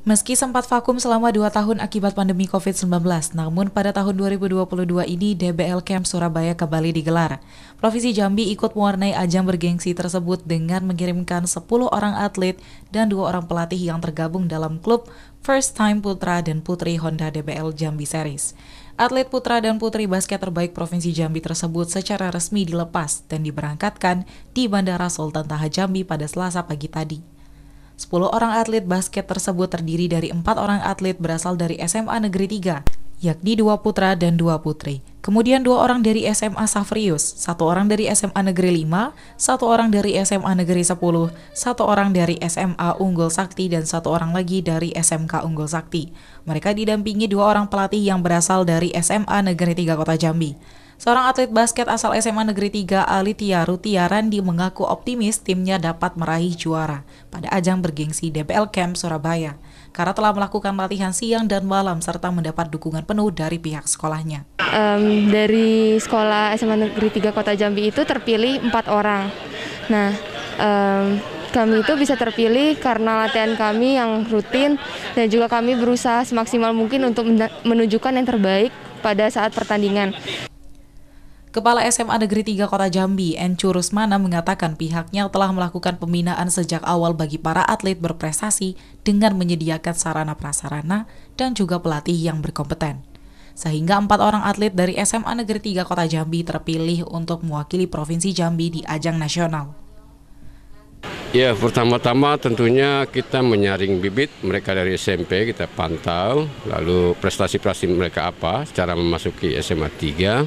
Meski sempat vakum selama dua tahun akibat pandemi COVID-19, namun pada tahun 2022 ini DBL Camp Surabaya kembali digelar. Provinsi Jambi ikut mewarnai ajang bergengsi tersebut dengan mengirimkan 10 orang atlet dan dua orang pelatih yang tergabung dalam klub First Time Putra dan Putri Honda DBL Jambi Series. Atlet putra dan putri basket terbaik Provinsi Jambi tersebut secara resmi dilepas dan diberangkatkan di Bandara Sultan Taha Jambi pada Selasa pagi tadi. 10 orang atlet basket tersebut terdiri dari empat orang atlet berasal dari SMA Negeri 3, yakni dua putra dan dua putri. Kemudian dua orang dari SMA Safrius, satu orang dari SMA Negeri 5, satu orang dari SMA Negeri 10, satu orang dari SMA Unggul Sakti, dan satu orang lagi dari SMK Unggul Sakti. Mereka didampingi dua orang pelatih yang berasal dari SMA Negeri 3 Kota Jambi. Seorang atlet basket asal SMA Negeri 3 Ali Tiaru Tiarandi mengaku optimis timnya dapat meraih juara pada ajang bergengsi DBL Camp Surabaya karena telah melakukan latihan siang dan malam serta mendapat dukungan penuh dari pihak sekolahnya. Um, dari sekolah SMA Negeri 3 Kota Jambi itu terpilih empat orang. Nah, um, kami itu bisa terpilih karena latihan kami yang rutin dan juga kami berusaha semaksimal mungkin untuk menunjukkan yang terbaik pada saat pertandingan. Kepala SMA Negeri 3 Kota Jambi, Encu Rusmana mengatakan pihaknya telah melakukan pembinaan sejak awal bagi para atlet berprestasi dengan menyediakan sarana-prasarana dan juga pelatih yang berkompeten. Sehingga empat orang atlet dari SMA Negeri 3 Kota Jambi terpilih untuk mewakili Provinsi Jambi di ajang nasional. Ya, pertama-tama tentunya kita menyaring bibit mereka dari SMP, kita pantau, lalu prestasi-prestasi mereka apa secara memasuki SMA 3.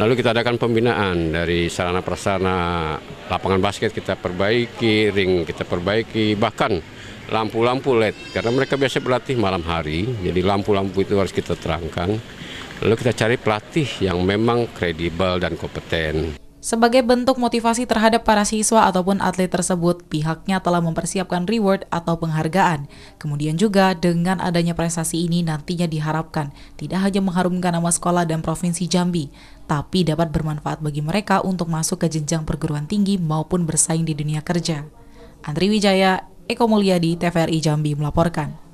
Lalu kita adakan pembinaan dari sarana prasarana lapangan basket kita perbaiki, ring kita perbaiki, bahkan lampu-lampu LED karena mereka biasa berlatih malam hari, jadi lampu-lampu itu harus kita terangkan. Lalu kita cari pelatih yang memang kredibel dan kompeten. Sebagai bentuk motivasi terhadap para siswa ataupun atlet tersebut, pihaknya telah mempersiapkan reward atau penghargaan. Kemudian juga dengan adanya prestasi ini nantinya diharapkan tidak hanya mengharumkan nama sekolah dan provinsi Jambi, tapi dapat bermanfaat bagi mereka untuk masuk ke jenjang perguruan tinggi maupun bersaing di dunia kerja. Andri Wijaya, Eko Mulyadi, TVRI Jambi melaporkan.